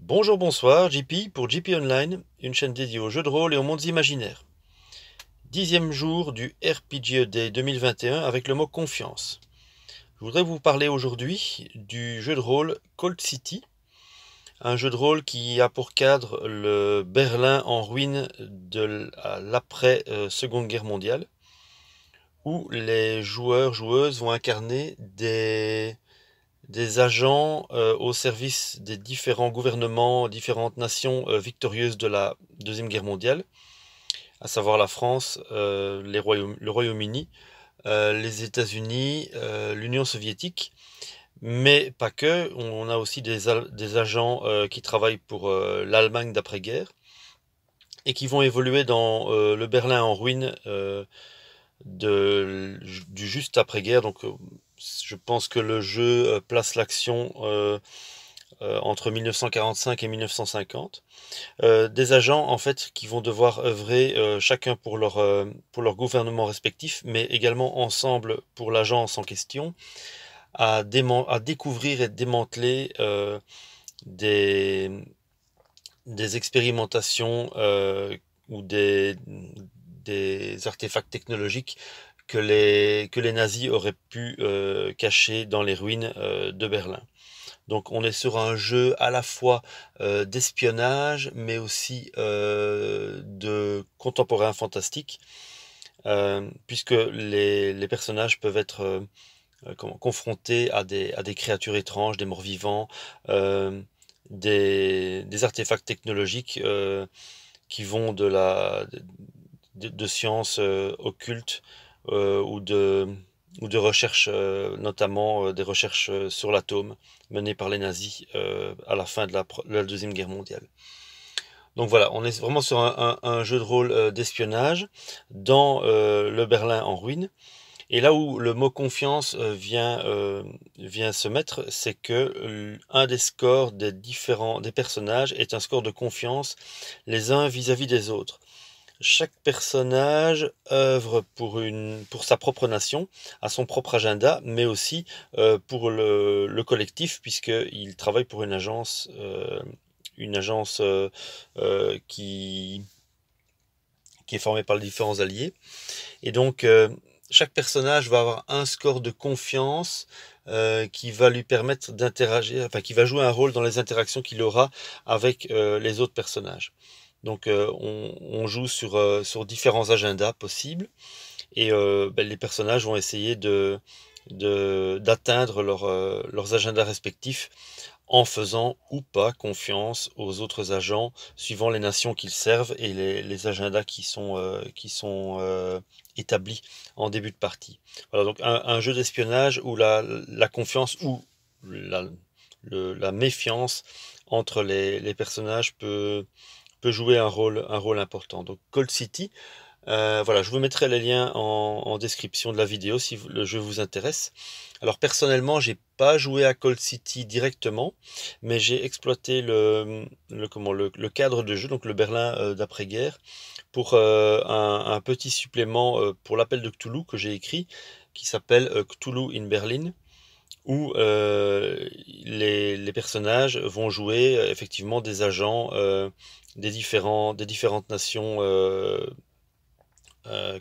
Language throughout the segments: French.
Bonjour, bonsoir, JP pour JP Online, une chaîne dédiée aux jeux de rôle et aux mondes imaginaires. Dixième jour du RPG e Day 2021 avec le mot confiance. Je voudrais vous parler aujourd'hui du jeu de rôle Cold City, un jeu de rôle qui a pour cadre le Berlin en ruine de l'après-Seconde Guerre mondiale, où les joueurs, joueuses vont incarner des des agents euh, au service des différents gouvernements, différentes nations euh, victorieuses de la Deuxième Guerre mondiale, à savoir la France, euh, le Royaume-Uni, les États-Unis, l'Union soviétique, mais pas que, on a aussi des, agents qui travaillent pour l'Allemagne d'après-guerre et qui vont évoluer dans le Berlin en ruine du juste après-guerre, donc je pense que le jeu euh, place l'action euh, euh, entre 1945 et 1950. des agents, en fait, qui vont devoir œuvrer chacun pour leur, gouvernement respectif, mais également ensemble pour l'agence en question, à, découvrir et démanteler des, expérimentations ou des artefacts technologiques que les, nazis auraient pu euh, cacher dans les ruines euh, de Berlin. Donc on est sur un jeu à la fois euh, d'espionnage, mais aussi de contemporain fantastique, puisque les, personnages peuvent être confrontés à des, à créatures étranges, des morts vivants, des, artefacts technologiques qui vont de la de, de sciences occultes euh, ou de ou de recherches, euh, notamment euh, des recherches sur l'atome menées par les nazis à la fin de la, Deuxième Guerre mondiale. Donc voilà, on est vraiment sur un, jeu de rôle d'espionnage dans le Berlin en ruine. Et là où le mot confiance vient, vient se mettre, c'est que un des scores des différents des personnages est un score de confiance les uns vis à -vis des autres. Chaque personnage œuvre pour, sa propre nation, à son propre agenda, mais aussi euh, pour le, collectif, puisqu'il travaille pour une agence, euh, une agence euh, qui, est formée par les différents alliés. Et donc, chaque personnage va avoir un score de confiance qui va lui permettre d'interagir, enfin qui va jouer un rôle dans les interactions qu'il aura avec les autres personnages. Donc euh, on, joue sur, euh, sur différents agendas possibles et euh, ben, les personnages vont essayer de d'atteindre leurs agendas respectifs en faisant ou pas confiance aux autres agents suivant les nations qu'ils servent et les, agendas qui sont, qui sont établis en début de partie. Voilà, donc un, jeu d'espionnage où la, confiance ou la, méfiance entre les, les personnages peut, peut jouer un rôle, un rôle important. Donc Cold City, euh, voilà, je vous mettrai les liens en, description de la vidéo si le jeu vous intéresse. Alors personnellement, n'ai pas joué à Cold City directement, mais j'ai exploité le, comment, le, cadre de jeu, donc le Berlin euh, d'après-guerre, pour euh, un, un, petit supplément pour l'appel de Cthulhu que j'ai écrit, qui s'appelle Cthulhu in Berlin où euh, les, les, personnages vont jouer euh, effectivement des agents euh, des, différents, des différentes nations, euh,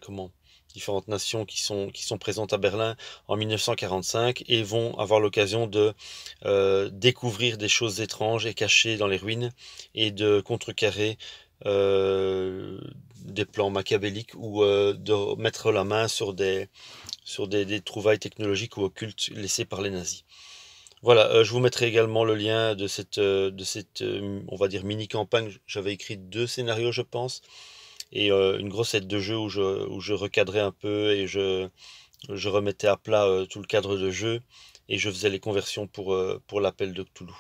comment différentes nations qui sont, qui sont présentes à Berlin en 1945 et vont avoir l'occasion de découvrir des choses étranges et cachées dans les ruines et de contrecarrer des plans machiavéliques ou de mettre la main sur des, sur des, des, trouvailles technologiques ou occultes laissées par les nazis. Voilà, euh, je vous mettrai également le lien de cette, euh, de cette euh, on va dire, mini-campagne. J'avais écrit deux scénarios, je pense, et une grosse aide de jeu où je, où je recadrais un peu et je, je remettais à plat tout le cadre de jeu et je faisais les conversions pour, pour l'appel de Cthulhu.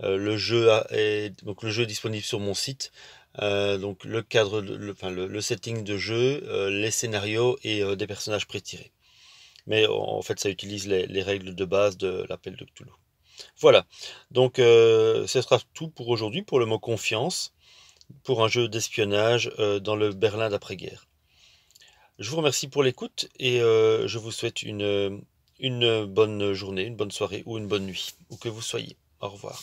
le, jeu est, donc le jeu disponible sur mon site. donc le cadre, le, enfin, le, le, setting de jeu, les scénarios et des personnages prétirés mais en fait ça utilise les, règles de base de l'appel de Cthulhu. Voilà, donc euh, ce sera tout pour aujourd'hui pour le mot confiance, pour un jeu d'espionnage euh, dans le Berlin d'après-guerre. Je vous remercie pour l'écoute et euh, je vous souhaite une, une bonne journée, une bonne soirée ou une bonne nuit, où que vous soyez. Au revoir.